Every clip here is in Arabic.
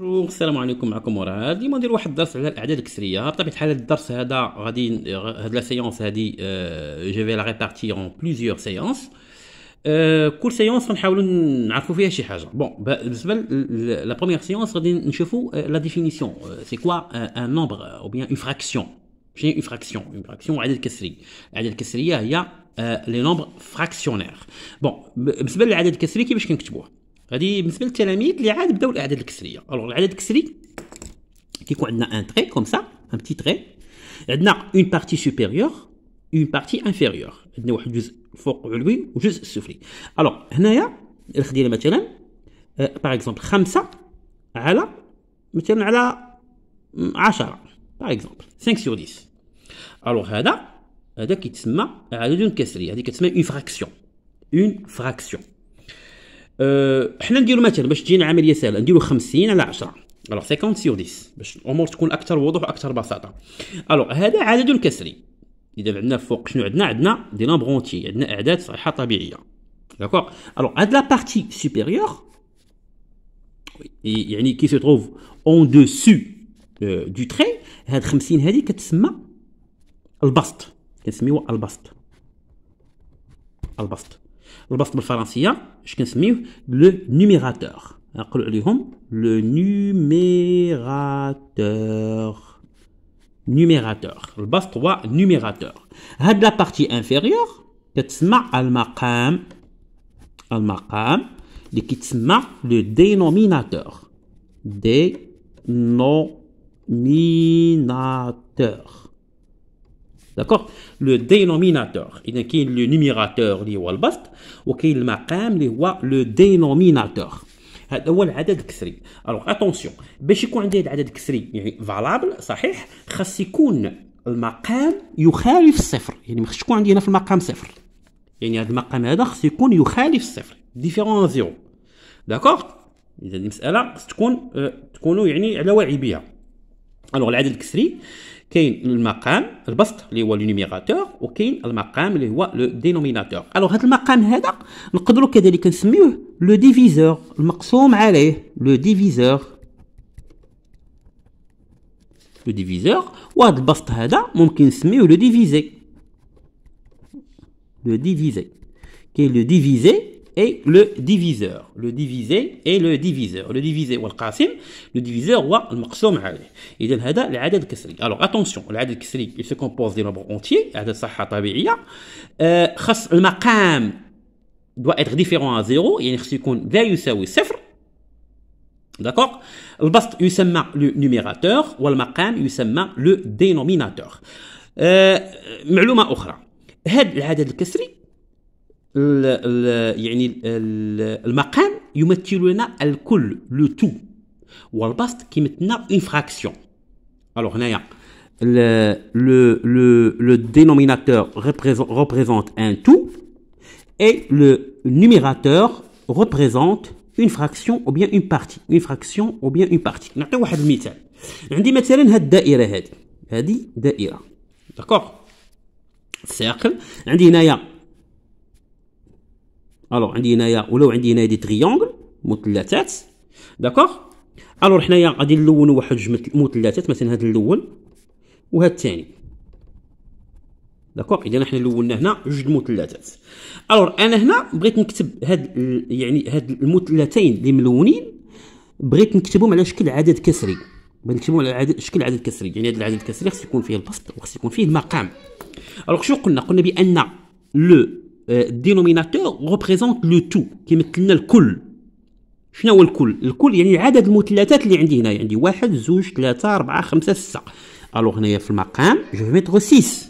السلام عليكم معكم مراد اليوم ندير واحد الدرس على الاعداد الكسريه بطبيعه الحال الدرس هذا غادي هاد لا سيونس هادي جو في لا ريبارتي اون بليزيور سيونس كل سيونس غنحاولوا نعرفوا فيها شي حاجه بون بالنسبه لا بروميير سيونس غادي نشوفوا لا ديفينيسيون سي كوا ان نومبر او بيان اون فراكسيون ماشي اون فراكسيون اون فراكسيون عدد كسري العدد الكسريه هي لي نومبر فراكسيونير بون بالنسبه للعدد الكسري كيفاش كنكتبوه هذه بالنسبه للتلاميذ اللي عاد بداو الاعداد الكسريه الوغ العدد الكسري كيكون عندنا ان تري كوم سا ان بتي تري عندنا اون بارتي سوبيريور اون بارتي انفيريور عندنا واحد الجزء فوق علوي وجزء سفلي الوغ هنايا خدينا مثلا باغ آه، اكزومبل خمسة على مثلا على عشرة باغ اكزومبل 5 سور 10 الوغ هذا هذا كيتسمى عدد كسري هذه كتسمى اون فراكسيون اون فراكسيون أه، احنا نديرو مثلا باش تجينا عمليه سهله نديرو 50 على 10 الوغ 50 سيغ 10 باش الامور تكون اكثر وضوح واكثر بساطه الوغ هذا عدد كسري اذا عندنا فوق شنو عندنا عندنا دي لامبرونتي عندنا اعداد صحيحه طبيعيه داكوغ الوغ هاد لا بارتي سوبيريور يعني كي سي تروف اون دوسو دو تري هاد 50 هادي كتسمى البسط كنسميوها البسط البسط Le je le numérateur. le le numérateur, numérateur. Le basse trois numérateur. la partie inférieure, le le dénominateur, dénominateur. داكوغ لو دينوميناتور اذا كاين لو نيميراتور اللي هو البسط وكاين المقام اللي هو لو دينوميناتور هذا هو العدد الكسري الوغ اتونسيون باش يكون عندي هذا العدد الكسري يعني فالابل صحيح خاص يكون المقام يخالف الصفر يعني ما خصش يكون عندي هنا في المقام صفر يعني هذا المقام هذا خص يكون يخالف الصفر ديفيرون زيرو داكوغ اذا المساله تكون تكونوا يعني على وعي بها الوغ العدد الكسري كاين المقام البسط اللي هو لونيميغاتور وكاين المقام اللي هو لو دينوميناتور الوغ هذا المقام هذا نقدروا كذلك نسميوه لو ديفيزور المقسوم عليه لو ديفيزور لو ديفيزور وهذا البسط هذا ممكن نسميوه لو ديفيزي لو ديفيزي كاين لو ديفيزي et le diviseur. Le divisé et le diviseur. Le divisé ou le qasim, le diviseur ou le maqsoum Et donc, هذا العدد Alors, attention, العدد il se compose des nombres entiers, عدد le المقام doit être différent à 0, يعني خصو يكون D'accord البسط يسمى le numérateur le dénominateur. Euh, le المقام يمثل لنا الكل لو تو والبسط كيمثلنا اون le le dénominateur représente un tout et le numérateur représente une fraction ou bien une partie une fraction ou bien une partie نعطي واحد الوغ عندي هنايا ولو عندي هنايا دي تريونغل مثلثات داكوغ الوغ حنايا غادي نلونو واحد جوج مثلثات مثلا هاد الاول وهاد الثاني داكوغ اذا حنا لونا هنا جوج مثلثات الوغ انا هنا بغيت نكتب هاد يعني هاد المثلثين اللي ملونين بغيت نكتبهم على شكل عدد كسري بغيت نكتبهم على عدد شكل عدد كسري يعني هاد العدد الكسري خص يكون فيه البسط وخص يكون فيه المقام الوغ شنو قلنا قلنا بان لو الدينوميناتور ريبريزونت لو تو كيمثلنا الكل شنو هو الكل الكل يعني عدد المثلثات اللي عندي هنا عندي واحد زوج ثلاثة أربعة خمسة ستة الوغ هنايا في المقام جو ميتغ سيس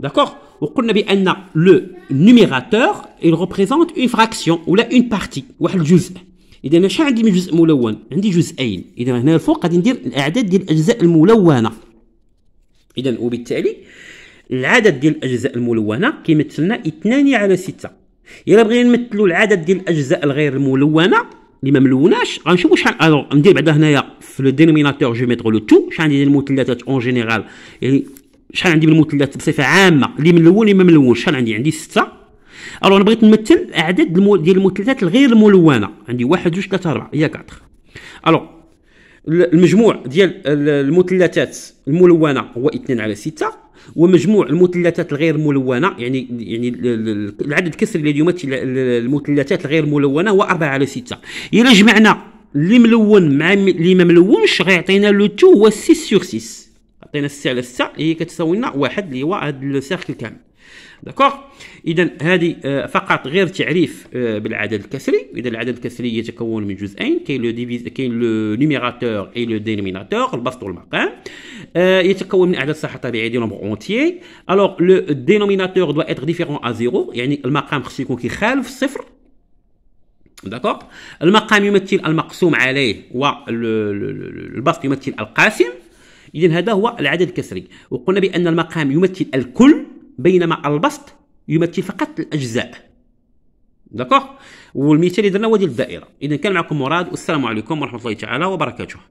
داكوغ وقلنا بأن لو نيميراتور إل غوبريزونت أون فراكسيون ولا اون بارتي واحد الجزء إذا ماشي عندي من جزء ملون عندي جزئين إذا هنا الفوق غادي ندير الأعداد ديال الأجزاء الملونة إذا وبالتالي العدد ديال الاجزاء الملونه كيمثلنا 2 على 6 الا بغينا نمثلوا العدد ديال الاجزاء الغير ملونه اللي ما ملوناش غنشوفوا شحال الوغ ندير بعدا هنايا في لو دينوميناتور جو ميتغ لو تو شحال عندي المثلثات اون جينيرال يعني شحال عندي من المثلثات بصفه عامه اللي ملون اللي ما ملونش شحال عندي عندي 6 الوغ انا بغيت نمثل عدد ديال المثلثات الغير ملونه عندي 1 2 3 4 هي 4 الوغ المجموع ديال المثلثات الملونه هو 2 على 6 ومجموع المثلثات الغير ملونه يعني يعني العدد الكسري الذي يمثل المثلثات الغير ملونه هو 4 على 6 الى جمعنا اللي ملون مع اللي ما ملونش غيعطينا لو تو هو 6 سور 6 عطينا 6 على 6 هي كتساوي لنا واحد اللي هو هذا السيركل كامل داكوغ اذا هذه فقط غير تعريف بالعدد الكسري اذا العدد الكسري يتكون من جزئين كاين لو ديفيز كاين لو نيميراتور اي لو دينوميناتور البسط والمقام يتكون من اعداد صحه طبيعيه دي نومبر اونتيي الوغ لو دينوميناتور دو اتر ديفيرون ا زيرو يعني المقام خصو يكون كيخالف الصفر داكوغ المقام يمثل المقسوم عليه و البسط يمثل القاسم اذا هذا هو العدد الكسري وقلنا بان المقام يمثل الكل بينما البسط يمثل فقط الاجزاء داكوغ والمثال اللي درنا هو ديال الدائره اذا كان معكم مراد والسلام عليكم ورحمه الله تعالى وبركاته